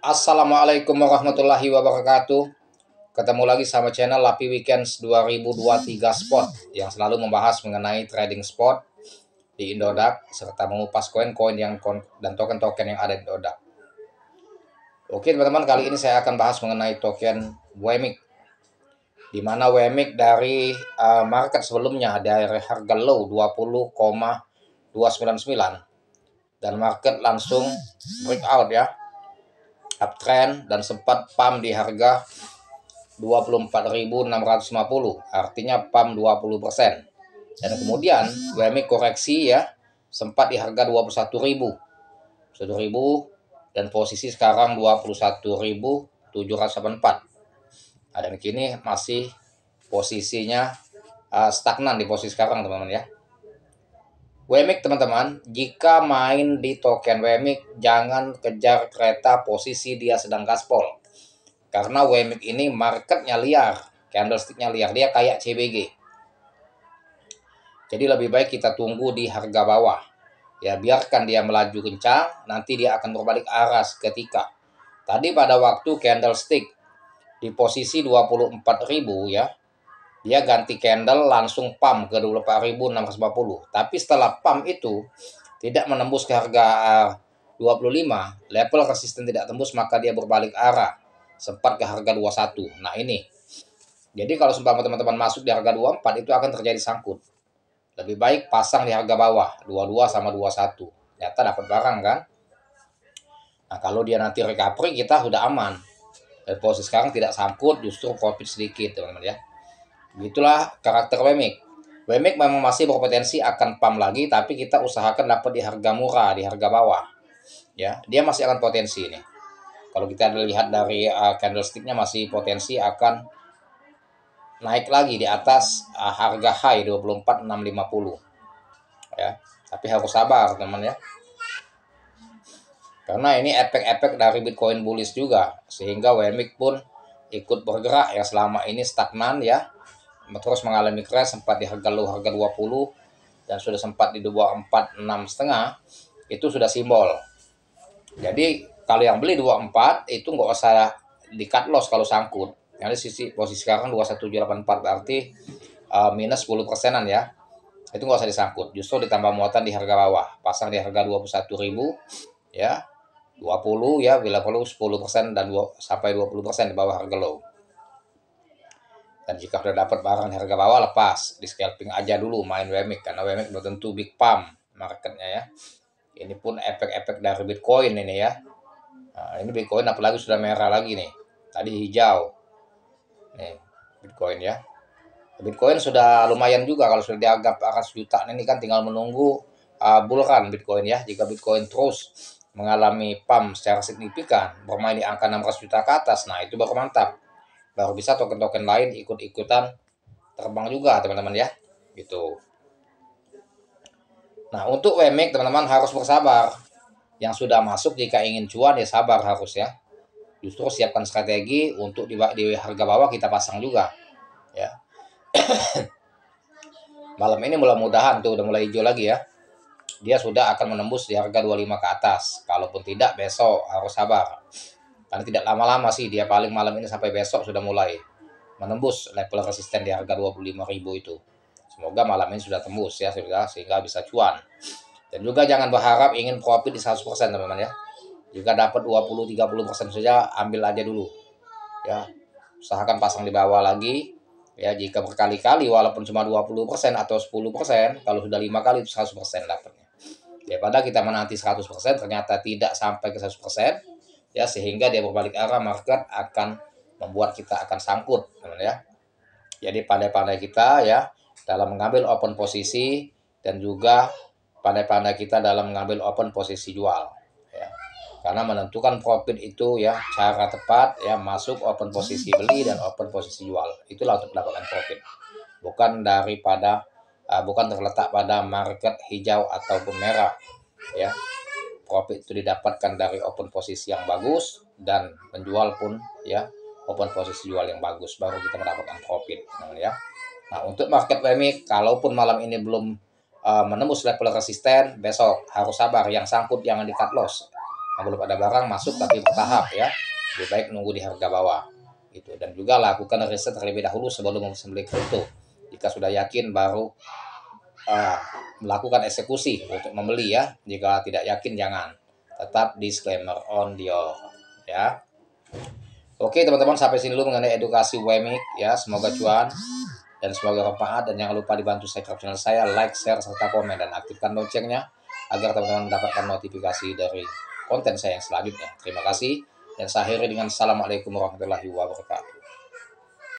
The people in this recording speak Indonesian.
Assalamualaikum warahmatullahi wabarakatuh. Ketemu lagi sama channel Lapi Weekends 2023 Spot yang selalu membahas mengenai trading spot di Indodax serta mengupas koin-koin yang dan token-token yang ada di Indodax. Oke teman-teman kali ini saya akan bahas mengenai token WMIC Dimana mana WMIC dari uh, market sebelumnya dari harga low 20,299 dan market langsung breakout ya uptrend dan sempat PAM di harga 24.650 artinya PAM 20% dan kemudian WMI koreksi ya sempat di harga 21.000 1.000 dan posisi sekarang 21.784 nah, dan kini masih posisinya uh, stagnan di posisi sekarang teman-teman ya WMIC teman-teman, jika main di token WMIC, jangan kejar kereta posisi dia sedang gaspol. Karena WMIC ini marketnya liar, candlesticknya liar, dia kayak CBG. Jadi lebih baik kita tunggu di harga bawah. Ya biarkan dia melaju kencang, nanti dia akan berbalik arah ketika Tadi pada waktu candlestick di posisi 24.000 ya, dia ganti candle langsung pam ke 24.650 tapi setelah pam itu tidak menembus ke harga 25 eh, level resisten tidak tembus maka dia berbalik arah sempat ke harga 21 nah ini jadi kalau sumpah teman-teman masuk di harga 24 itu akan terjadi sangkut lebih baik pasang di harga bawah 22 sama 21 ternyata dapat barang kan nah kalau dia nanti recovery kita sudah aman dari posisi sekarang tidak sangkut justru profit sedikit teman-teman ya Begitulah karakter Wemik. Wemik memang masih berpotensi akan pam lagi, tapi kita usahakan dapat di harga murah, di harga bawah. Ya, dia masih akan potensi ini. Kalau kita lihat dari uh, candlesticknya masih potensi akan naik lagi di atas uh, harga high 24650. Ya, tapi harus sabar teman ya. Karena ini efek-efek dari Bitcoin bullish juga, sehingga Wemik pun ikut bergerak ya selama ini stagnan ya terus mengalami crash sempat di harga low harga 20 dan sudah sempat di 24 6 setengah itu sudah simbol jadi kalau yang beli 24 itu nggak usah di cut loss kalau sangkut yang sisi posisi sekarang 21.84 berarti uh, minus 10 persenan ya itu nggak usah disangkut justru ditambah muatan di harga bawah pasang di harga 21.000 ya 20 ya bila perlu 10 persen dan 2, sampai 20 persen di bawah harga low dan jika sudah dapat barang harga bawah lepas, di scalping aja dulu main Wemik karena Wemik belum tentu big pump marketnya ya. Ini pun efek-efek dari Bitcoin ini ya. Nah, ini Bitcoin apalagi sudah merah lagi nih. Tadi hijau. Nih, Bitcoin ya. Bitcoin sudah lumayan juga kalau sudah dianggap akan sejuta ini kan tinggal menunggu uh, ah, bulan Bitcoin ya. Jika Bitcoin terus mengalami pump secara signifikan, bermain di angka 600 juta ke atas, nah itu baru mantap baru bisa token-token lain ikut-ikutan terbang juga teman-teman ya gitu nah untuk wemik teman-teman harus bersabar yang sudah masuk jika ingin cuan ya sabar harus ya justru siapkan strategi untuk di, di harga bawah kita pasang juga ya malam ini mudah-mudahan tuh udah mulai hijau lagi ya dia sudah akan menembus di harga 25 ke atas kalaupun tidak besok harus sabar karena tidak lama-lama sih dia paling malam ini sampai besok sudah mulai menembus level resisten di harga 25.000 itu. Semoga malam ini sudah tembus ya sehingga sehingga bisa cuan. Dan juga jangan berharap ingin profit di 100% teman-teman ya. Jika dapat 20 30% saja ambil aja dulu. Ya. Usahakan pasang di bawah lagi. Ya, jika berkali-kali walaupun cuma 20% atau 10%, kalau sudah lima kali itu 100% dapatnya. Daripada kita menanti 100% ternyata tidak sampai ke 100%, ya sehingga dia berbalik arah market akan membuat kita akan sangkut teman ya jadi pandai-pandai kita ya dalam mengambil open posisi dan juga pandai-pandai kita dalam mengambil open posisi jual ya. karena menentukan profit itu ya cara tepat ya masuk open posisi beli dan open posisi jual itulah untuk mendapatkan profit bukan daripada uh, bukan terletak pada market hijau ataupun merah ya kopi itu didapatkan dari open posisi yang bagus dan penjual pun ya open posisi jual yang bagus baru kita mendapatkan profit nah, ya nah untuk market PMI kalaupun malam ini belum uh, menembus level resisten besok harus sabar yang sangkut jangan di cut loss nah, belum ada barang masuk tapi bertahap ya lebih baik nunggu di harga bawah gitu dan juga lakukan riset terlebih dahulu sebelum membeli kripto jika sudah yakin baru uh, melakukan eksekusi untuk membeli ya. Jika tidak yakin jangan. Tetap disclaimer on your ya. Oke teman-teman sampai sini dulu mengenai edukasi wemik ya. Semoga cuan dan semoga bermanfaat dan jangan lupa dibantu subscribe channel saya, like, share serta komen dan aktifkan loncengnya agar teman-teman mendapatkan notifikasi dari konten saya yang selanjutnya. Terima kasih dan saya akhiri dengan Assalamualaikum warahmatullahi wabarakatuh.